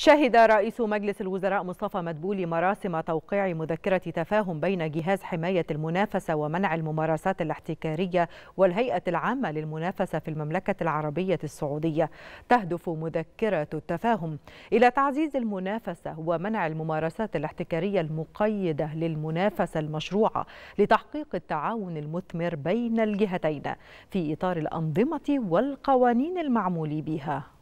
شهد رئيس مجلس الوزراء مصطفى مدبولي مراسم توقيع مذكرة تفاهم بين جهاز حماية المنافسة ومنع الممارسات الاحتكارية والهيئة العامة للمنافسة في المملكة العربية السعودية تهدف مذكرة التفاهم إلى تعزيز المنافسة ومنع الممارسات الاحتكارية المقيدة للمنافسة المشروعة لتحقيق التعاون المثمر بين الجهتين في إطار الأنظمة والقوانين المعمول بها